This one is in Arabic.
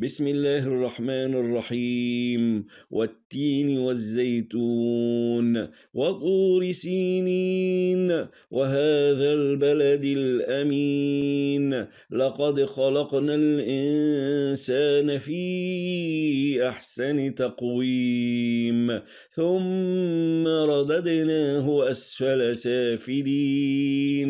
بسم الله الرحمن الرحيم والتين والزيتون وطور سينين وهذا البلد الأمين لقد خلقنا الإنسان في أحسن تقويم ثم رددناه أسفل سافلين